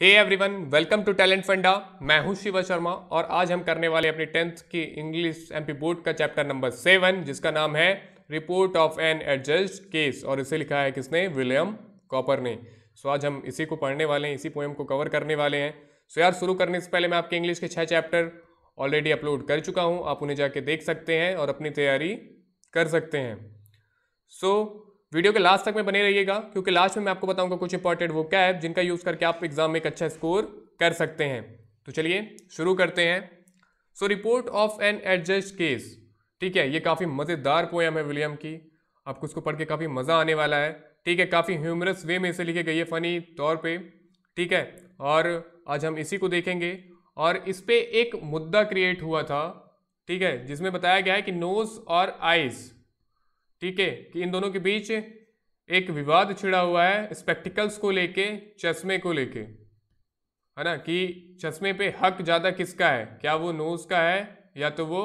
Hey everyone welcome to talent funda मैं हूं शिवा शर्मा और आज हम करने वाले अपनी टेंथ की इंग्लिश एमपी बोर्ड का चैप्टर नंबर सेवन जिसका नाम है report of an adjudged case और इसे लिखा है किसने विलियम कॉपर ने सो आज हम इसी को पढ़ने वाले हैं इसी पोएम को कवर करने वाले हैं सो यार शुरू करने से पहले मैं आपके इंग्लिश के छः चैप्टर ऑलरेडी अपलोड कर चुका हूँ आप उन्हें जाके देख सकते हैं और अपनी तैयारी कर सकते हैं सो so, वीडियो के लास्ट तक में बने रहिएगा क्योंकि लास्ट में मैं आपको बताऊंगा कुछ इंपॉर्टेंट वो कैब जिनका यूज़ करके आप एग्जाम में एक अच्छा स्कोर कर सकते हैं तो चलिए शुरू करते हैं so report of an adjudged case ठीक है ये काफ़ी मज़ेदार पोएम है विलियम की आपको उसको पढ़ के काफ़ी मज़ा आने वाला है ठीक है काफ़ी ह्यूमरस वे में इसे लिखी गई है फ़नी तौर पर ठीक है और आज हम इसी को देखेंगे और इस पर एक मुद्दा क्रिएट हुआ था ठीक है जिसमें बताया गया है कि नोज़ और आइज़ ठीक है कि इन दोनों के बीच एक विवाद छिड़ा हुआ है स्पेक्टिकल्स को लेके चश्मे को लेके है ना कि चश्मे पे हक ज़्यादा किसका है क्या वो नोज़ का है या तो वो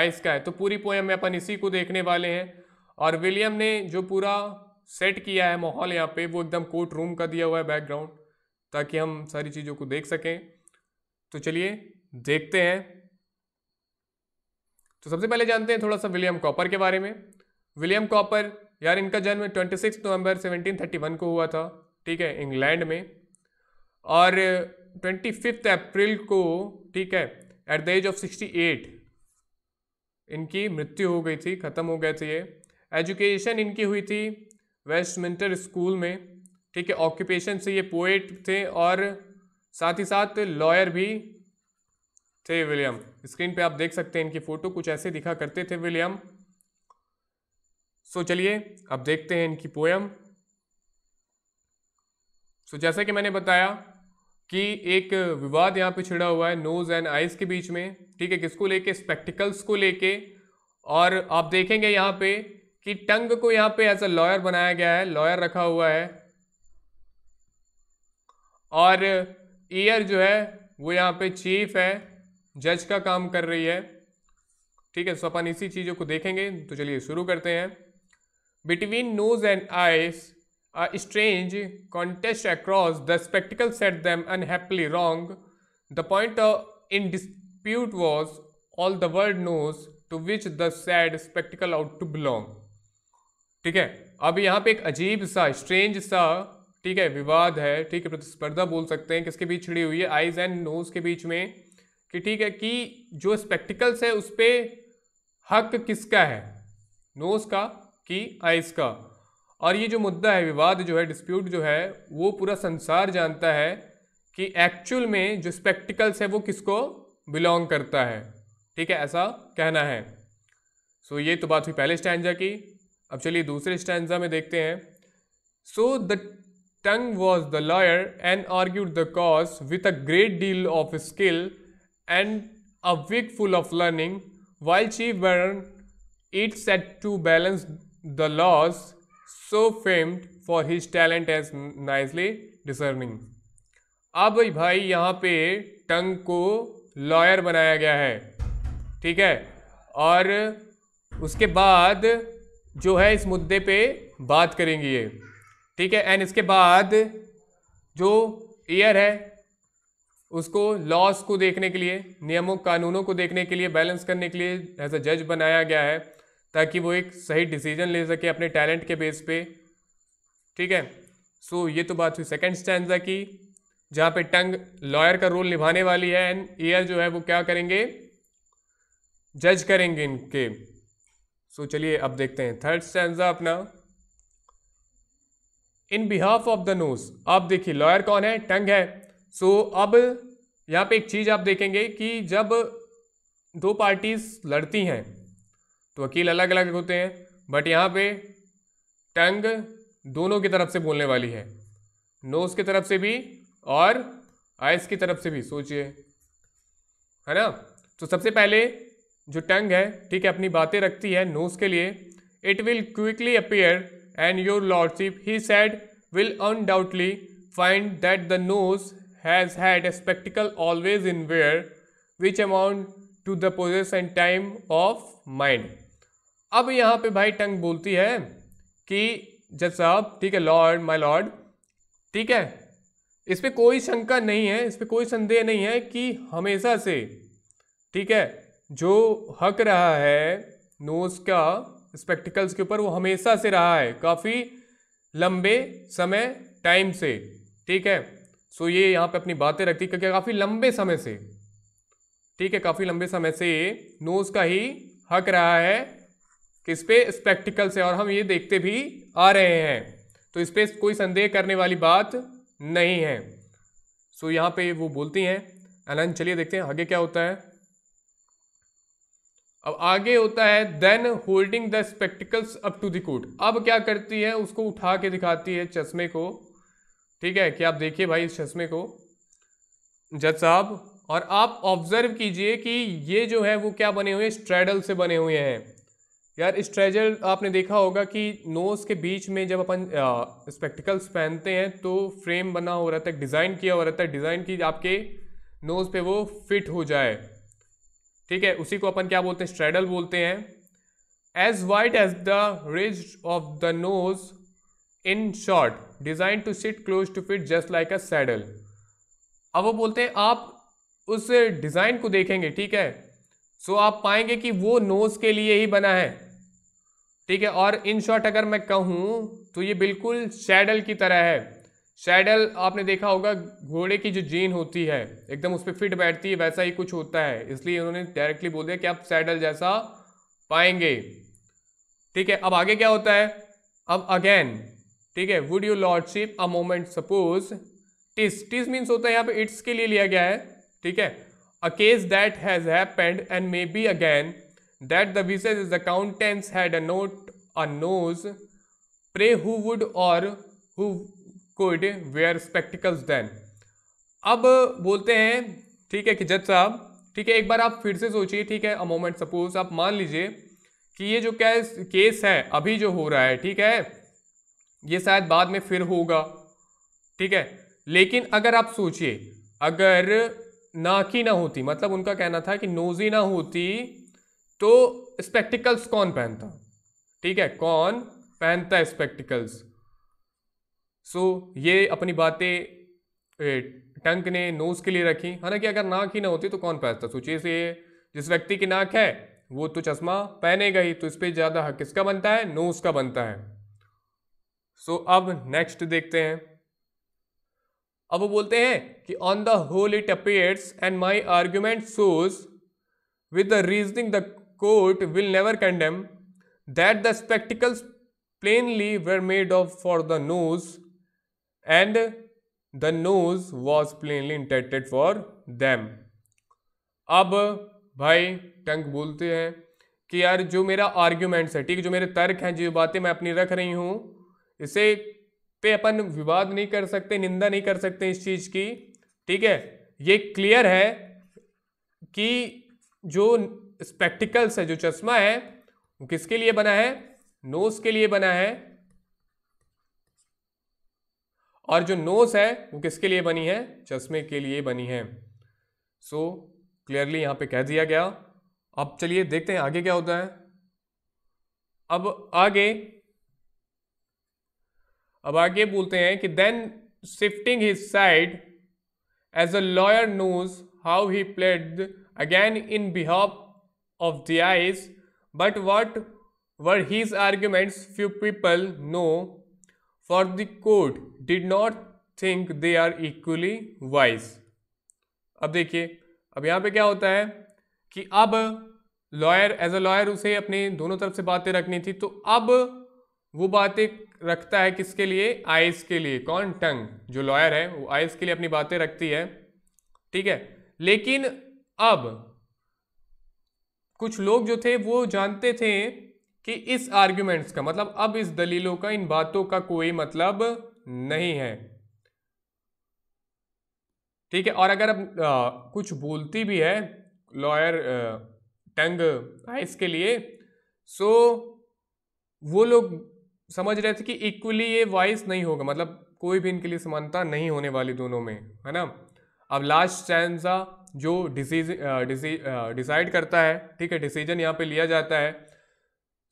आइस का है तो पूरी पोएम में अपन इसी को देखने वाले हैं और विलियम ने जो पूरा सेट किया है माहौल यहाँ पे वो एकदम कोर्ट रूम का दिया हुआ है बैकग्राउंड ताकि हम सारी चीज़ों को देख सकें तो चलिए देखते हैं तो सबसे पहले जानते हैं थोड़ा सा विलियम कॉपर के बारे में विलियम कॉपर यार इनका जन्म 26 नवंबर 1731 को हुआ था ठीक है इंग्लैंड में और 25 अप्रैल को ठीक है एट द एज ऑफ 68 इनकी मृत्यु हो गई थी ख़त्म हो गए थे ये एजुकेशन इनकी हुई थी वेस्टमिंटर स्कूल में ठीक है ऑक्यूपेशन से ये पोएट थे और साथ ही साथ लॉयर भी थे विलियम स्क्रीन पे आप देख सकते हैं इनकी फ़ोटो कुछ ऐसे दिखा करते थे विलियम सो चलिए अब देखते हैं इनकी पोयम सो जैसा कि मैंने बताया कि एक विवाद यहाँ पे छिड़ा हुआ है नोज एंड आइज के बीच में ठीक है किसको लेके स्पेक्टिकल्स को लेके और आप देखेंगे यहाँ पे कि टंग को यहाँ पे एज अ लॉयर बनाया गया है लॉयर रखा हुआ है और ईयर जो है वो यहाँ पे चीफ है जज का काम कर रही है ठीक है सो अपन इसी चीज़ों को देखेंगे तो चलिए शुरू करते हैं Between nose and eyes, a strange contest across the spectacle set them unhappily wrong. The point of, in dispute was all the world knows to which the sad spectacle out to belong. ठीक है अब यहाँ पे एक अजीब सा strange सा ठीक है विवाद है ठीक है प्रतिस्पर्धा बोल सकते हैं किसके बीच छिड़ी हुई है आइज एंड नोज के बीच में कि ठीक है कि जो स्पेक्टिकल्स है उस पर हक किसका है नोज का की आइस का और ये जो मुद्दा है विवाद जो है डिस्प्यूट जो है वो पूरा संसार जानता है कि एक्चुअल में जो स्पेक्टिकल्स है वो किसको बिलोंग करता है ठीक है ऐसा कहना है सो ये तो बात हुई पहले स्टैंडा की अब चलिए दूसरे स्टैंडा में देखते हैं so the tongue was the lawyer and argued the cause with a great deal of skill and a wig full of learning while chief baron it's set to balance the laws so famed for his talent as nicely discerning अब भाई यहाँ पे टंग को lawyer बनाया गया है ठीक है और उसके बाद जो है इस मुद्दे पे बात करेंगे ये ठीक है एंड इसके बाद जो ईयर है उसको लॉस को देखने के लिए नियमों कानूनों को देखने के लिए बैलेंस करने के लिए एज अ जज बनाया गया है ताकि वो एक सही डिसीजन ले सके अपने टैलेंट के बेस पे ठीक है सो so, ये तो बात हुई सेकेंड स्टैंडा की जहाँ पे टंग लॉयर का रोल निभाने वाली है एंड ईयर जो है वो क्या करेंगे जज करेंगे इनके सो so, चलिए अब देखते हैं थर्ड स्टैंडा अपना in behalf of the nose आप देखिए लॉयर कौन है टंग है सो so, अब यहाँ पे एक चीज़ आप देखेंगे कि जब दो पार्टीज लड़ती हैं तो वकील अलग अलग होते हैं बट यहाँ पे टंग दोनों की तरफ से बोलने वाली है नोज की तरफ से भी और आइस की तरफ से भी सोचिए है ना तो सबसे पहले जो टंग है ठीक है अपनी बातें रखती है नोज के लिए it will quickly appear and your lordship he said will undoubtedly find that the nose has had a spectacle always in wear which amount to the possess and time of mind अब यहाँ पे भाई टंग बोलती है कि जज साहब ठीक है लॉर्ड माय लॉर्ड ठीक है इस पर कोई शंका नहीं है इस पर कोई संदेह नहीं है कि हमेशा से ठीक है जो हक रहा है नोज का स्पेक्टिकल्स के ऊपर वो हमेशा से रहा है काफ़ी लंबे समय टाइम से ठीक है सो ये यहाँ पे अपनी बातें रखती क्योंकि काफ़ी लंबे समय से ठीक है काफ़ी लंबे समय से नोज का ही हक रहा है किस पे स्पेक्टिकल से और हम ये देखते भी आ रहे हैं तो इस पर कोई संदेह करने वाली बात नहीं है सो so, यहाँ पे वो बोलती हैं अनंत चलिए देखते हैं आगे क्या होता है अब आगे होता है then holding the spectacles up to the अब क्या करती है उसको उठा के दिखाती है चश्मे को ठीक है कि आप देखिए भाई इस चश्मे को जज साहब और आप ऑब्जर्व कीजिए कि ये जो है वो क्या बने हुए स्ट्रेडल से बने हुए हैं यार स्ट्रेजल आपने देखा होगा कि नोज़ के बीच में जब अपन स्पेक्टिकल्स पहनते हैं तो फ्रेम बना हो रहता है डिज़ाइन किया हो रहता है डिज़ाइन की आपके नोज़ पे वो फिट हो जाए ठीक है उसी को अपन क्या बोलते हैं स्ट्रेडल बोलते हैं as wide as the ridge of the nose in short design to sit close to fit just like a saddle अब वो बोलते हैं आप उस डिज़ाइन को देखेंगे ठीक है सो आप पाएंगे कि वो नोज के लिए ही बना है ठीक है और इन शॉर्ट अगर मैं कहूँ तो ये बिल्कुल शेडल की तरह है शेडल आपने देखा होगा घोड़े की जो जीन होती है एकदम उस पर फिट बैठती है वैसा ही कुछ होता है इसलिए उन्होंने डायरेक्टली बोल दिया कि आप सैडल जैसा पाएंगे ठीक है अब आगे क्या होता है अब अगेन ठीक है would you lordship a moment suppose tis tis means होता है यहाँ पे इट्स के लिए लिया गया है ठीक है a case that has happened and may be again that the business accountants had a note a nose pray who would or who could wear spectacles then अब बोलते हैं ठीक है कि जज साहब ठीक है एक बार आप फिर से सोचिए ठीक है अ मोमेंट सपोज आप मान लीजिए कि ये जो केस केस है अभी जो हो रहा है ठीक है ये शायद बाद में फिर होगा ठीक है लेकिन अगर आप सोचिए अगर नाकी ना होती मतलब उनका कहना था कि नोजी ना होती तो स्पेक्टिकल्स कौन पहनता ठीक है कौन पहनता है स्पेक्टिकल्स सो ये अपनी बातें टंक ने नोज के लिए रखी हालांकि अगर नाक ही ना होती तो कौन पहनता सोचिए से जिस व्यक्ति की नाक है वो तो चश्मा पहनेगा ही तो इस पर ज़्यादा हक किसका बनता है नोज का बनता है सो so, अब नेक्स्ट देखते हैं अब वो बोलते हैं कि on the whole it appears and my argument shows with the reasoning the court will never condemn that the spectacles plainly were made of for the nose and the nose was plainly intended for them अब भाई टंक बोलते हैं कि यार जो मेरा arguments है ठीक है जो मेरे तर्क हैं जो बातें मैं अपनी रख रही हूँ इसे पे अपन विवाद नहीं कर सकते निंदा नहीं कर सकते इस चीज़ की ठीक है ये क्लियर है कि जो स्पेक्टिकल्स है जो चश्मा है वो किसके लिए बना है नोस के लिए बना है और जो नोस है वो किसके लिए बनी है चश्मे के लिए बनी है सो so, क्लियरली यहां पे कह दिया गया अब चलिए देखते हैं आगे क्या होता है अब आगे अब आगे बोलते हैं कि then shifting his side as a lawyer knows how he pled again in behalf of the eyes but what were his arguments few people know for the court did not think they are equally wise अब देखिए अब यहाँ पे क्या होता है कि अब लॉयर एज अ लॉयर उसे अपनी दोनों तरफ से बातें रखनी थी तो अब वो बातें रखता है किसके लिए आइस के लिए कौन टंग जो लॉयर है वो आइस के लिए अपनी बातें रखती है ठीक है लेकिन अब कुछ लोग जो थे वो जानते थे कि इस आर्ग्यूमेंट्स का मतलब अब इस दलीलों का इन बातों का कोई मतलब नहीं है ठीक है और अगर अब आ, कुछ बोलती भी है लॉयर टंग आइस के लिए सो वो लोग समझ रहे थे कि इक्वली ये वॉइस नहीं होगा मतलब कोई भी इनके लिए समानता नहीं होने वाली दोनों में है ना अब लास्ट स्टैंडा जो डिसीज डिसाइड करता है ठीक है डिसीजन यहाँ पे लिया जाता है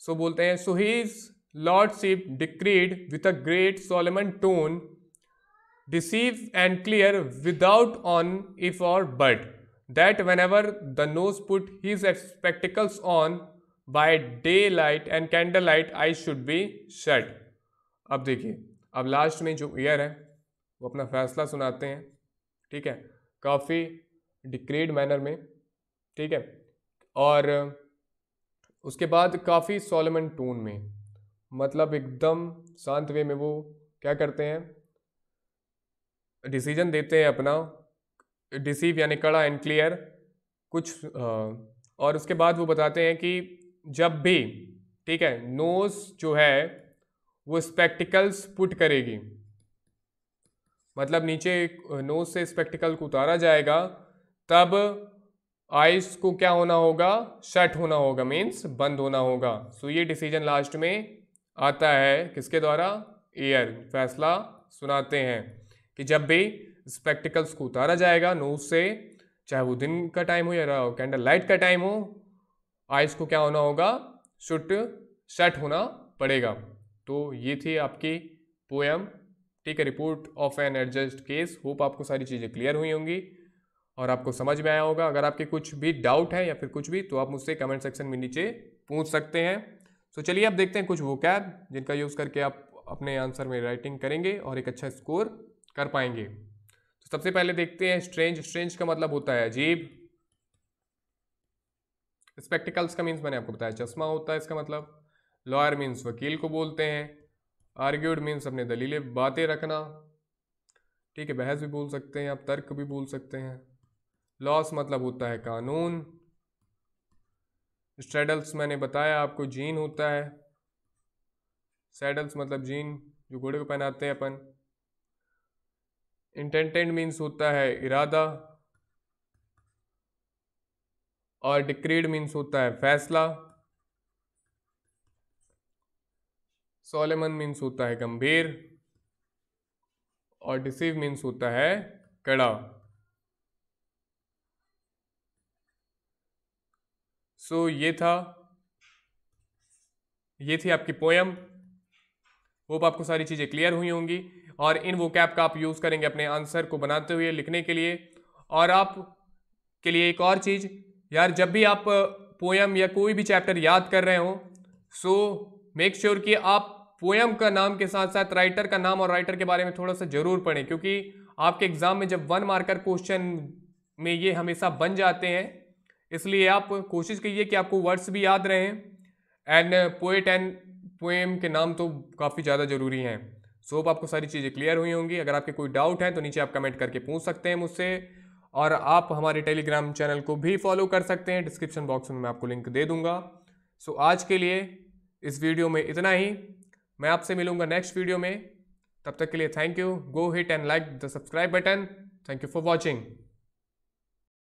सो बोलते हैं so he lord lordship decreed with a great solemn tone decisive and clear without on if or but that whenever the nose put his spectacles on by daylight and candlelight eye should be shut अब देखिए अब last में जो year है वो अपना फैसला सुनाते हैं ठीक है काफ़ी डिक्रेड मैनर में ठीक है और उसके बाद काफ़ी सोलमन टोन में मतलब एकदम शांत वे में वो क्या करते हैं डिसीजन देते हैं अपना डिसीव यानी कड़ा एंड क्लियर कुछ आ, और उसके बाद वो बताते हैं कि जब भी ठीक है नोज जो है वो स्पेक्टिकल्स पुट करेगी मतलब नीचे नोज से स्पेक्टिकल को उतारा जाएगा तब आइस को क्या होना होगा शट होना होगा मीन्स बंद होना होगा सो ये डिसीजन लास्ट में आता है किसके द्वारा एयर फैसला सुनाते हैं कि जब भी स्पेक्टिकल्स को उतारा जाएगा नोज से चाहे वो दिन का टाइम हो या कैंडल लाइट का टाइम हो आइस को क्या होना होगा शुट सेट होना पड़ेगा तो ये थी आपकी पोएम ठीक है report of an adjudged case hope आपको सारी चीज़ें क्लियर हुई होंगी और आपको समझ में आया होगा अगर आपके कुछ भी डाउट है या फिर कुछ भी तो आप मुझसे कमेंट सेक्शन में नीचे पूछ सकते हैं तो चलिए आप देखते हैं कुछ वो कैब जिनका यूज़ करके आप अपने आंसर में राइटिंग करेंगे और एक अच्छा स्कोर कर पाएंगे तो सबसे पहले देखते हैं स्ट्रेंज स्ट्रेंज का मतलब होता है अजीब स्पेक्टिकल्स का मीन्स मैंने आपको बताया चश्मा होता है इसका मतलब लॉयर मीन्स वकील को बोलते हैं आर्ग्यूड मीन्स अपने दलीलें बातें रखना ठीक है बहस भी बोल सकते हैं आप तर्क भी बोल सकते हैं लॉस मतलब होता है कानून स्ट्रेडल्स मैंने बताया आपको जीन होता है सैडल्स मतलब जीन जो घोड़े को पहनाते हैं अपन इंटेंटेंट मीन्स होता है इरादा और डिक्रीड मीन्स होता है फैसला सोलेमन मीन्स होता है गंभीर और डिसीव मीन्स होता है कड़ा सो so, ये था ये थी आपकी पोयम होप आपको सारी चीज़ें क्लियर हुई होंगी और इन वो कैप का आप यूज़ करेंगे अपने आंसर को बनाते हुए लिखने के लिए और आप के लिए एक और चीज़ यार जब भी आप पोएम या कोई भी चैप्टर याद कर रहे हो सो मेक श्योर कि आप पोएम का नाम के साथ साथ राइटर का नाम और राइटर के बारे में थोड़ा सा ज़रूर पढ़ें क्योंकि आपके एग्ज़ाम में जब वन मार्कर क्वेश्चन में ये हमेशा बन जाते हैं इसलिए आप कोशिश कीजिए कि आपको वर्ड्स भी याद रहें एंड पोएट एंड पोएम के नाम तो काफ़ी ज़्यादा ज़रूरी हैं सो so, आपको सारी चीज़ें क्लियर हुई होंगी अगर आपके कोई डाउट हैं तो नीचे आप कमेंट करके पूछ सकते हैं मुझसे और आप हमारे टेलीग्राम चैनल को भी फॉलो कर सकते हैं डिस्क्रिप्शन बॉक्स में मैं आपको लिंक दे दूंगा सो आज के लिए इस वीडियो में इतना ही मैं आपसे मिलूंगा नेक्स्ट वीडियो में तब तक के लिए thank you go hit and like the subscribe button thank you for watching